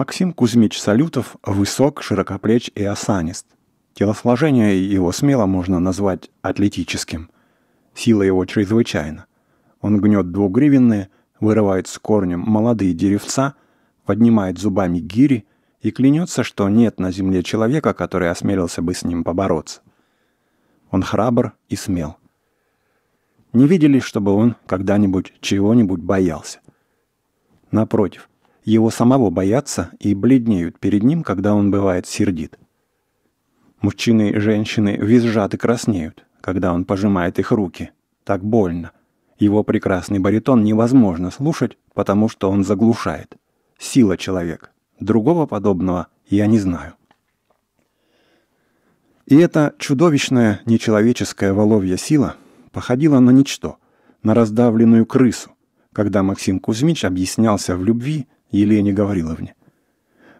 Максим Кузьмич Салютов высок, широкоплеч и осанист. Телосложение его смело можно назвать атлетическим. Сила его чрезвычайна. Он гнет двугривенные, вырывает с корнем молодые деревца, поднимает зубами гири и клянется, что нет на земле человека, который осмелился бы с ним побороться. Он храбр и смел. Не видели, чтобы он когда-нибудь чего-нибудь боялся. Напротив – его самого боятся и бледнеют перед ним, когда он бывает сердит. Мужчины и женщины визжат и краснеют, когда он пожимает их руки. Так больно. Его прекрасный баритон невозможно слушать, потому что он заглушает. Сила человек. Другого подобного я не знаю. И эта чудовищная нечеловеческая воловья сила походила на ничто, на раздавленную крысу, когда Максим Кузьмич объяснялся в любви Елене Гавриловне.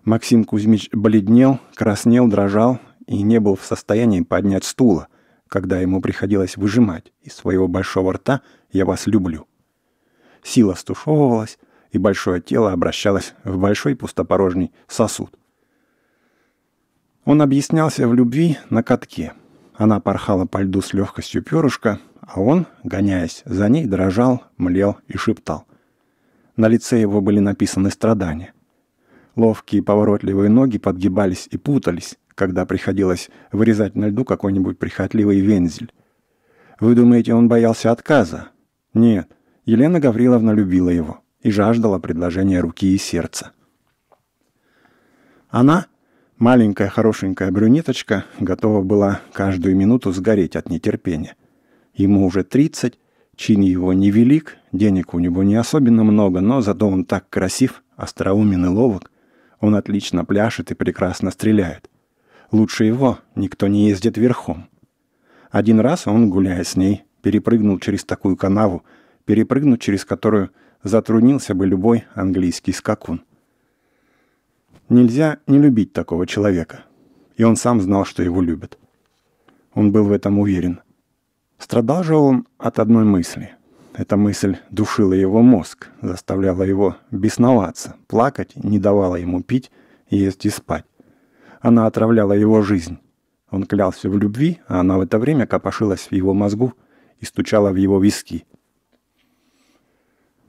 Максим Кузьмич бледнел, краснел, дрожал и не был в состоянии поднять стула, когда ему приходилось выжимать из своего большого рта «я вас люблю». Сила стушевывалась, и большое тело обращалось в большой пустопорожний сосуд. Он объяснялся в любви на катке. Она порхала по льду с легкостью перышка, а он, гоняясь за ней, дрожал, млел и шептал – на лице его были написаны страдания. Ловкие поворотливые ноги подгибались и путались, когда приходилось вырезать на льду какой-нибудь прихотливый вензель. Вы думаете, он боялся отказа? Нет, Елена Гавриловна любила его и жаждала предложения руки и сердца. Она, маленькая хорошенькая брюнеточка, готова была каждую минуту сгореть от нетерпения. Ему уже тридцать, Чин его невелик, денег у него не особенно много, но зато он так красив, остроумен и ловок. Он отлично пляшет и прекрасно стреляет. Лучше его никто не ездит верхом. Один раз он, гуляя с ней, перепрыгнул через такую канаву, перепрыгнуть через которую затруднился бы любой английский скакун. Нельзя не любить такого человека. И он сам знал, что его любят. Он был в этом уверен. Страдал же он от одной мысли. Эта мысль душила его мозг, заставляла его бесноваться, плакать, не давала ему пить, есть и спать. Она отравляла его жизнь. Он клялся в любви, а она в это время копошилась в его мозгу и стучала в его виски.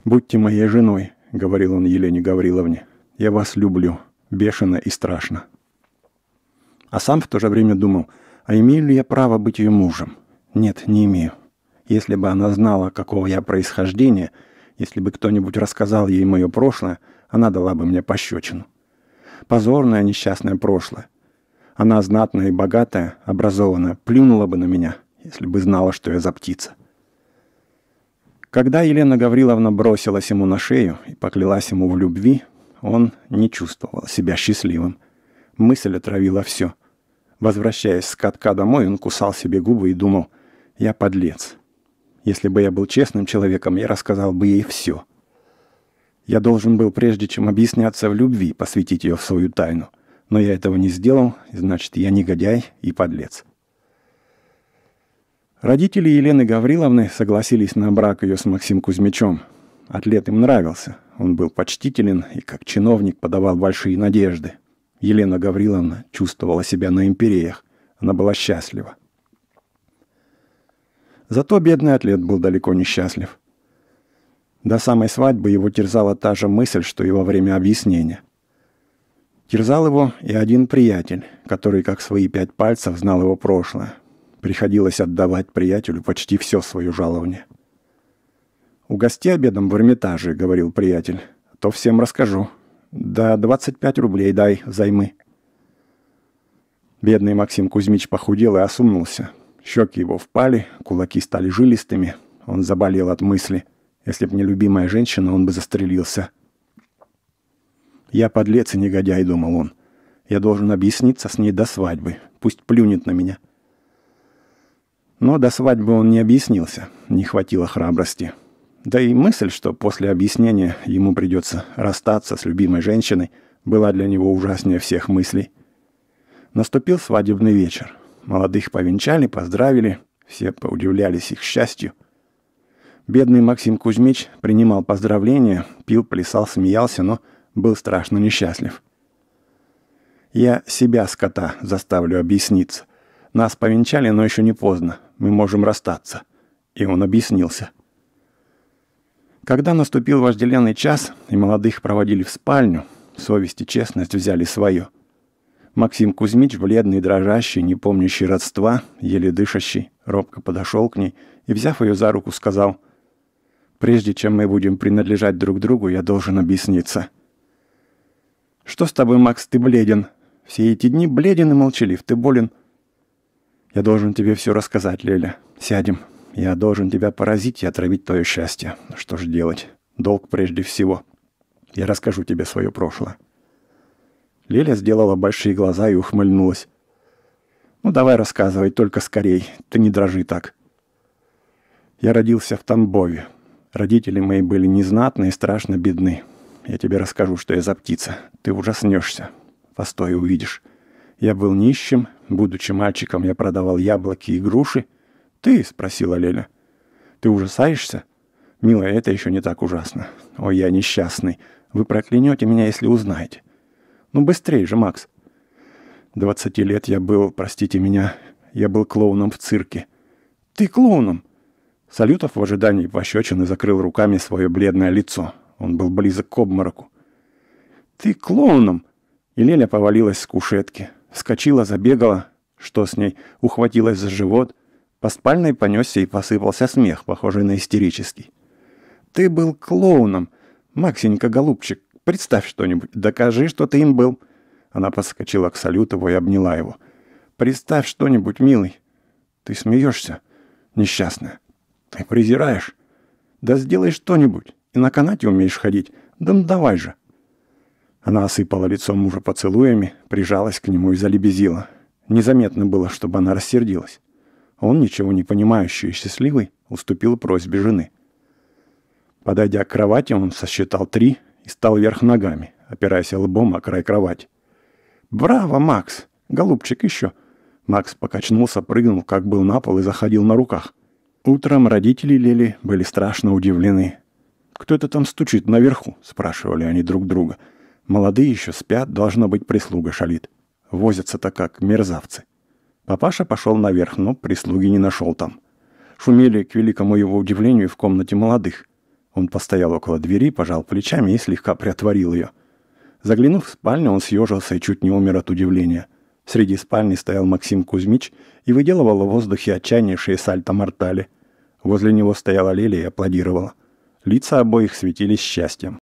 «Будьте моей женой», — говорил он Елене Гавриловне. «Я вас люблю, бешено и страшно». А сам в то же время думал, а имею ли я право быть ее мужем? Нет, не имею. Если бы она знала, какого я происхождения, если бы кто-нибудь рассказал ей мое прошлое, она дала бы мне пощечину. Позорное несчастное прошлое. Она знатная и богатая, образованная, плюнула бы на меня, если бы знала, что я за птица. Когда Елена Гавриловна бросилась ему на шею и поклялась ему в любви, он не чувствовал себя счастливым. Мысль отравила все. Возвращаясь с катка домой, он кусал себе губы и думал – я подлец. Если бы я был честным человеком, я рассказал бы ей все. Я должен был, прежде чем объясняться в любви, посвятить ее в свою тайну. Но я этого не сделал, значит, я негодяй и подлец. Родители Елены Гавриловны согласились на брак ее с Максим Кузьмичем. Атлет им нравился. Он был почтителен и как чиновник подавал большие надежды. Елена Гавриловна чувствовала себя на империях. Она была счастлива. Зато бедный атлет был далеко не счастлив. До самой свадьбы его терзала та же мысль, что и во время объяснения. Терзал его и один приятель, который, как свои пять пальцев, знал его прошлое. Приходилось отдавать приятелю почти все свое жалование. «Угости обедом в Эрмитаже», — говорил приятель, — «то всем расскажу. Да 25 рублей дай займы. Бедный Максим Кузьмич похудел и осунулся, Щеки его впали, кулаки стали жилистыми. Он заболел от мысли. Если б не любимая женщина, он бы застрелился. «Я подлец и негодяй», — думал он. «Я должен объясниться с ней до свадьбы. Пусть плюнет на меня». Но до свадьбы он не объяснился. Не хватило храбрости. Да и мысль, что после объяснения ему придется расстаться с любимой женщиной, была для него ужаснее всех мыслей. Наступил свадебный вечер. Молодых повенчали, поздравили, все поудивлялись их счастью. Бедный Максим Кузьмич принимал поздравления, пил, плясал, смеялся, но был страшно несчастлив. «Я себя, скота, заставлю объясниться. Нас повенчали, но еще не поздно. Мы можем расстаться». И он объяснился. Когда наступил вожделенный час, и молодых проводили в спальню, совесть и честность взяли свое – Максим Кузьмич, бледный, дрожащий, не помнящий родства, еле дышащий, робко подошел к ней и, взяв ее за руку, сказал, «Прежде чем мы будем принадлежать друг другу, я должен объясниться». «Что с тобой, Макс, ты бледен? Все эти дни бледен и молчалив, ты болен?» «Я должен тебе все рассказать, Леля. Сядем. Я должен тебя поразить и отравить твое счастье. Что ж делать? Долг прежде всего. Я расскажу тебе свое прошлое». Леля сделала большие глаза и ухмыльнулась. «Ну давай рассказывай, только скорей, ты не дрожи так». Я родился в Тамбове. Родители мои были незнатны и страшно бедны. Я тебе расскажу, что я за птица. Ты ужаснешься. Постой, увидишь. Я был нищим. Будучи мальчиком, я продавал яблоки и груши. «Ты?» — спросила Леля. «Ты ужасаешься?» «Милая, это еще не так ужасно. Ой, я несчастный. Вы проклянете меня, если узнаете. Ну быстрее же, Макс. Двадцати лет я был, простите меня, я был клоуном в цирке. Ты клоуном? Салютов в ожидании пощечины закрыл руками свое бледное лицо. Он был близок к обмороку. Ты клоуном? И Леля повалилась с кушетки. Вскочила, забегала. Что с ней? Ухватилась за живот. По спальной понесся и посыпался смех, похожий на истерический. «Ты был клоуном, Максенька, голубчик, Представь что-нибудь, докажи, что ты им был». Она подскочила к Салютову и обняла его. «Представь что-нибудь, милый. Ты смеешься, несчастная. Ты презираешь. Да сделай что-нибудь. И на канате умеешь ходить. Да ну давай же». Она осыпала лицо мужа поцелуями, прижалась к нему и залебезила. Незаметно было, чтобы она рассердилась. Он, ничего не понимающий и счастливый, уступил просьбе жены. Подойдя к кровати, он сосчитал три, и стал вверх ногами, опираясь лбом о край кровати. «Браво, Макс! Голубчик еще!» Макс покачнулся, прыгнул, как был на пол, и заходил на руках. Утром родители Лели были страшно удивлены. «Кто это там стучит наверху?» – спрашивали они друг друга. «Молодые еще спят, должна быть прислуга шалит. Возятся-то как мерзавцы». Папаша пошел наверх, но прислуги не нашел там. Шумели, к великому его удивлению, в комнате молодых. Он постоял около двери, пожал плечами и слегка приотворил ее. Заглянув в спальню, он съежился и чуть не умер от удивления. Среди спальни стоял Максим Кузьмич и выделывал в воздухе отчаяннейшие сальто-мортали. Возле него стояла Леля и аплодировала. Лица обоих светились счастьем.